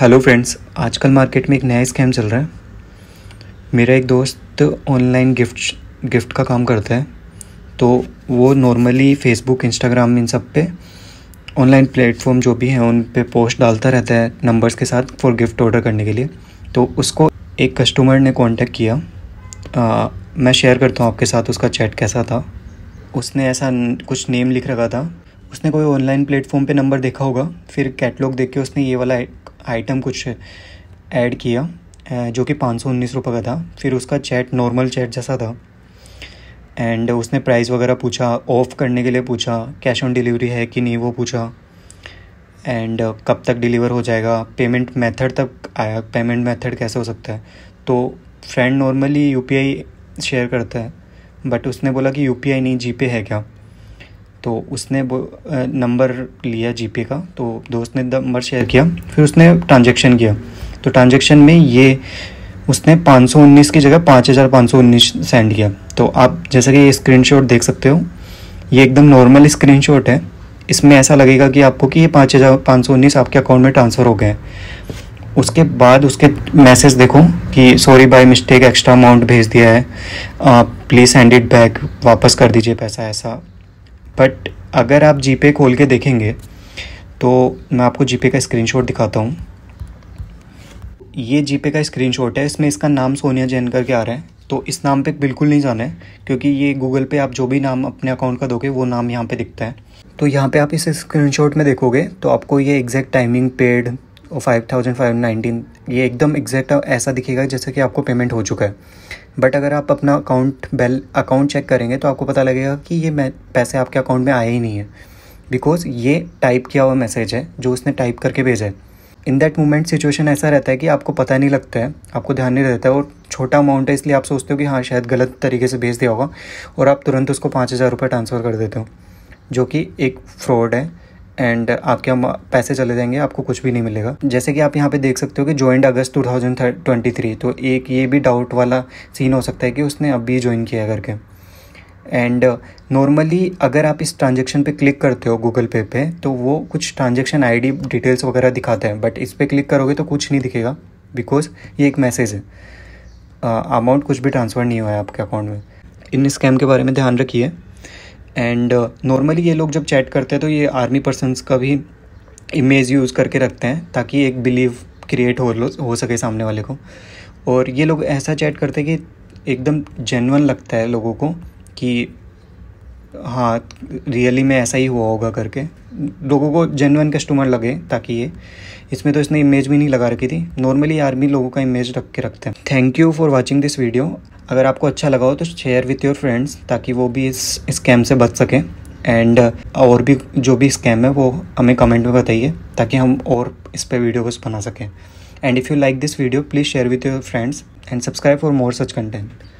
hello friends आजकल market में एक नया स्कैम चल रहा है मेरा एक दोस्त ऑनलाइन गिफ्ट गिफ्ट का काम करता है तो वो नॉर्मली फेसबुक इंस्टाग्राम इन सब पे ऑनलाइन प्लेटफॉर्म जो भी हैं उन पे पोस्ट डालता रहता है नंबर्स के साथ फॉर गिफ्ट ऑर्डर करने के लिए तो उसको एक कस्टमर ने कांटेक्ट किया आ, मैं शेयर करता हूँ आपके साथ उसका चैट कैसा था उसने ऐसा कुछ नेम लिख रखा था उसने कोई ऑनलाइन प्लेटफॉर्म पे नंबर देखा होगा फिर कैटलॉग देख के उसने ये वाला आइटम कुछ ऐड किया जो कि पाँच सौ उन्नीस रुपये का था फिर उसका चैट नॉर्मल चैट जैसा था एंड उसने प्राइस वगैरह पूछा ऑफ़ करने के लिए पूछा कैश ऑन डिलीवरी है कि नहीं वो पूछा एंड कब तक डिलीवर हो जाएगा पेमेंट मेथड तक आया पेमेंट मेथड कैसे हो सकता है तो फ्रेंड नॉर्मली यू शेयर करता है बट उसने बोला कि यू नहीं जी है क्या तो उसने वो नंबर लिया जीपे का तो दोस्त ने नंबर शेयर किया फिर उसने ट्रांजेक्शन किया तो ट्रांजेक्शन में ये उसने 519 की जगह 5519 सेंड किया तो आप जैसा कि ये स्क्रीनशॉट देख सकते हो ये एकदम नॉर्मल स्क्रीनशॉट है इसमें ऐसा लगेगा कि आपको कि ये पाँच हज़ार पाँच सौ उन्नीस आपके अकाउंट में ट्रांसफ़र हो गए उसके बाद उसके मैसेज देखो कि sorry by mistake extra amount भेज दिया है प्लीज़ सेंड इट बैक वापस कर दीजिए पैसा ऐसा बट अगर आप जीपे खोल के देखेंगे तो मैं आपको जीपे का स्क्रीनशॉट दिखाता हूँ ये जीपे का स्क्रीनशॉट है इसमें इसका नाम सोनिया जैन करके आ रहा है तो इस नाम पे बिल्कुल नहीं जाना है क्योंकि ये गूगल पे आप जो भी नाम अपने अकाउंट का दोगे वो नाम यहाँ पे दिखता है तो यहाँ पे आप इस स्क्रीनशॉट में देखोगे तो आपको ये एग्जैक्ट टाइमिंग पेड और फाइव थाउजेंड फाइव नाइनटीन ये एकदम एग्जैक्ट ऐसा दिखेगा जैसे कि आपको पेमेंट हो चुका है बट अगर आप अपना अकाउंट बैल अकाउंट चेक करेंगे तो आपको पता लगेगा कि ये पैसे आपके अकाउंट में आए ही नहीं है बिकॉज ये टाइप किया हुआ मैसेज है जो उसने टाइप करके भेजा है इन दैट मोमेंट सिचुएशन ऐसा रहता है कि आपको पता नहीं लगता है आपको ध्यान नहीं रहता है और छोटा अमाउंट है इसलिए आप सोचते हो कि हाँ शायद गलत तरीके से भेज दिया होगा और आप तुरंत उसको पाँच हज़ार रुपये ट्रांसफ़र कर देते हो जो कि एक फ्रॉड है एंड आपके हम पैसे चले जाएंगे आपको कुछ भी नहीं मिलेगा जैसे कि आप यहाँ पे देख सकते हो कि ज्वाइंट अगस्त 2023 तो एक ये भी डाउट वाला सीन हो सकता है कि उसने अभी ज्वाइन किया करके एंड नॉर्मली अगर आप इस ट्रांजेक्शन पे क्लिक करते हो गूगल पे पे तो वो कुछ ट्रांजेक्शन आईडी डिटेल्स वगैरह दिखाते हैं बट इस पर क्लिक करोगे तो कुछ नहीं दिखेगा बिकॉज ये एक मैसेज है अमाउंट कुछ भी ट्रांसफ़र नहीं हुआ है आपके अकाउंट में इन स्कैम के बारे में ध्यान रखिए एंड नॉर्मली uh, ये लोग जब चैट करते हैं तो ये आर्मी पर्सनस का भी इमेज यूज़ करके रखते हैं ताकि एक बिलीव क्रिएट हो हो सके सामने वाले को और ये लोग ऐसा चैट करते हैं कि एकदम जेनवन लगता है लोगों को कि हाँ रियली में ऐसा ही हुआ होगा करके लोगों को जेनवन कस्टमर लगे ताकि ये इसमें तो इसने इमेज भी नहीं लगा रखी थी नॉर्मली आर्मी लोगों का इमेज रख के रखते हैं thank you for watching this video अगर आपको अच्छा लगा हो तो शेयर विथ योर फ्रेंड्स ताकि वो भी इस स्कैम से बच सकें एंड और भी जो भी स्कैम है वो हमें कमेंट में बताइए ताकि हम और इस पर को बना सकें and if you like this video please share with your friends and subscribe for more such content